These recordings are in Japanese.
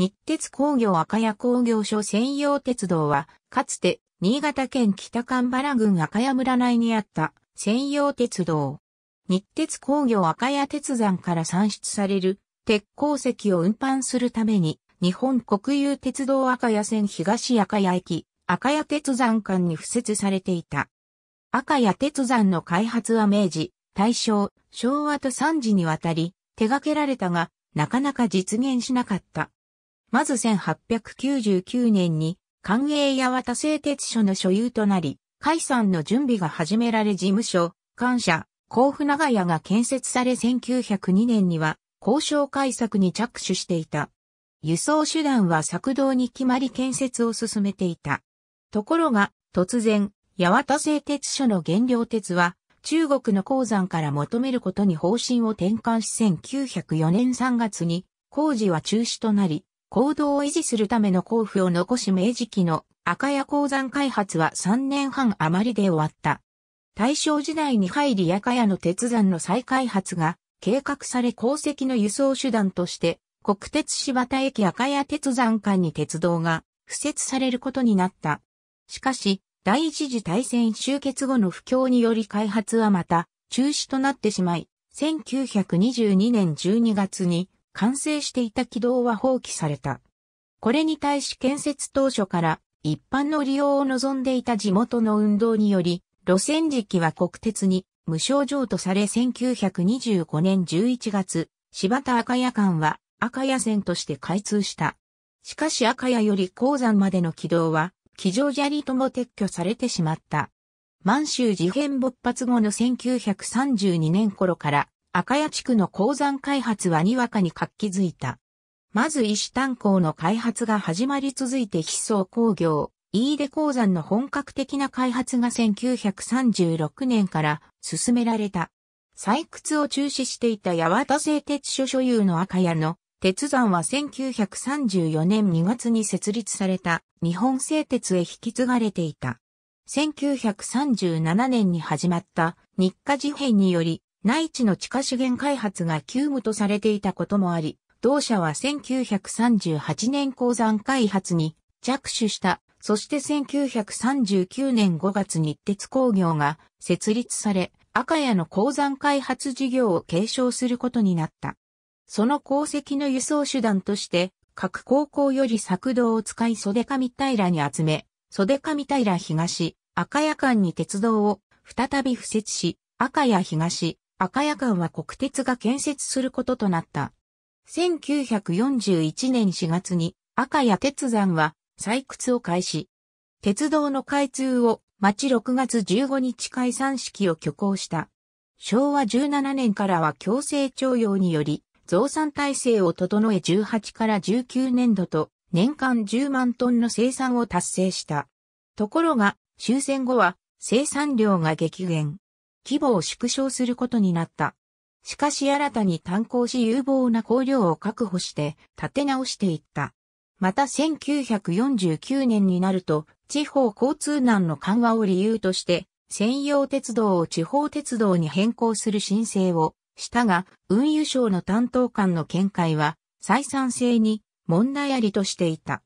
日鉄工業赤谷工業所専用鉄道は、かつて、新潟県北神原郡赤谷村内にあった専用鉄道。日鉄工業赤谷鉄山から産出される鉄鉱石を運搬するために、日本国有鉄道赤谷線東赤谷駅、赤谷鉄山間に付設されていた。赤谷鉄山の開発は明治、大正、昭和と3時にわたり手掛けられたが、なかなか実現しなかった。まず1899年に、官営八幡製鉄所の所有となり、解散の準備が始められ事務所、官舎、甲府長屋が建設され1902年には、交渉改策に着手していた。輸送手段は作動に決まり建設を進めていた。ところが、突然、八幡製鉄所の原料鉄は、中国の鉱山から求めることに方針を転換し1904年3月に、工事は中止となり、行動を維持するための交付を残し明治期の赤谷鉱山開発は3年半余りで終わった。大正時代に入り赤谷の鉄山の再開発が計画され鉱石の輸送手段として国鉄柴田駅赤谷鉄山間に鉄道が付設されることになった。しかし、第一次大戦終結後の不況により開発はまた中止となってしまい、1922年12月に完成していた軌道は放棄された。これに対し建設当初から一般の利用を望んでいた地元の運動により、路線時期は国鉄に無償譲渡され1925年11月、柴田赤谷間は赤谷線として開通した。しかし赤谷より鉱山までの軌道は、気乗砂利とも撤去されてしまった。満州事変勃発後の1932年頃から赤谷地区の鉱山開発はにわかに活気づいた。まず石炭鉱の開発が始まり続いて筆層工業、飯出鉱山の本格的な開発が1936年から進められた。採掘を中止していた八幡製鉄所所有の赤谷の鉄山は1934年2月に設立された日本製鉄へ引き継がれていた。1937年に始まった日課事変により内地の地下資源開発が急務とされていたこともあり、同社は1938年鉱山開発に着手した。そして1939年5月に鉄工業が設立され、赤谷の鉱山開発事業を継承することになった。その鉱石の輸送手段として、各高校より作動を使い袖上平に集め、袖上平東、赤谷間に鉄道を再び敷設し、赤谷東、赤谷間は国鉄が建設することとなった。1941年4月に赤谷鉄山は採掘を開始。鉄道の開通を町6月15日解散式を挙行した。昭和17年からは強制徴用により増産体制を整え18から19年度と年間10万トンの生産を達成した。ところが終戦後は生産量が激減。規模を縮小することになった。しかし新たに炭鉱し有望な工量を確保して立て直していった。また1949年になると地方交通難の緩和を理由として専用鉄道を地方鉄道に変更する申請をしたが運輸省の担当官の見解は採算性に問題ありとしていた。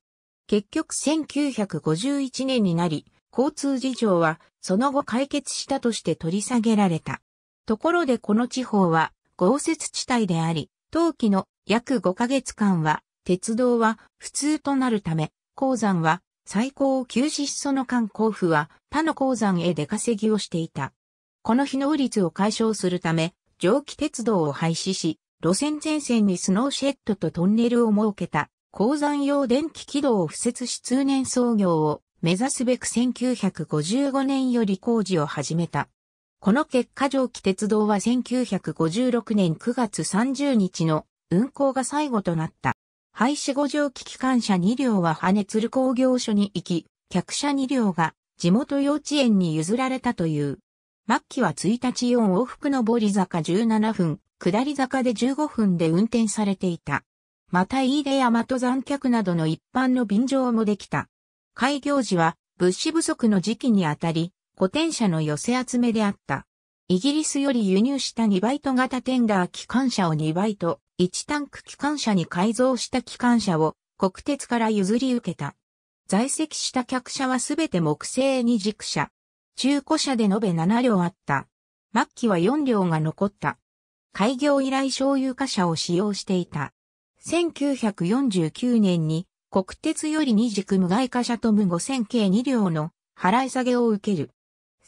結局1951年になり交通事情はその後解決したとして取り下げられた。ところでこの地方は豪雪地帯であり、冬季の約5ヶ月間は鉄道は普通となるため、鉱山は最高を休止しその間交付は他の鉱山へ出稼ぎをしていた。この日の率を解消するため、蒸気鉄道を廃止し、路線前線にスノーシェットとトンネルを設けた、鉱山用電気軌道を敷設し通年操業を目指すべく1955年より工事を始めた。この結果蒸気鉄道は1956年9月30日の運行が最後となった。廃止後蒸気機関車2両は羽根鶴工業所に行き、客車2両が地元幼稚園に譲られたという。末期は1日4往復の上り坂17分、下り坂で15分で運転されていた。また飯出山登山客などの一般の便乗もできた。開業時は物資不足の時期にあたり、古典車の寄せ集めであった。イギリスより輸入した2バイト型テンダー機関車を2バイト、1タンク機関車に改造した機関車を国鉄から譲り受けた。在籍した客車はすべて木製に軸車。中古車で延べ7両あった。末期は4両が残った。開業以来商有貨車を使用していた。1949年に国鉄より二軸無害貨車と無五千計二両の払い下げを受ける。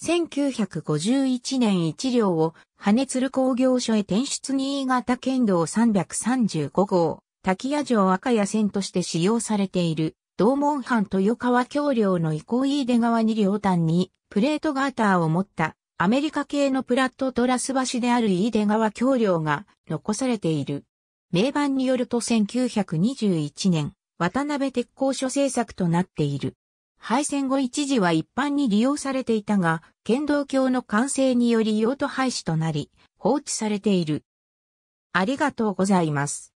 1951年1両を羽鶴工業所へ転出新潟県道335号、滝谷城赤谷線として使用されている、道門藩豊川橋梁の横飯出川二両端に、プレートガーターを持ったアメリカ系のプラットトラス橋である飯出川橋梁が残されている。名番によると1921年、渡辺鉄工所政策となっている。廃線後一時は一般に利用されていたが、剣道橋の完成により用途廃止となり、放置されている。ありがとうございます。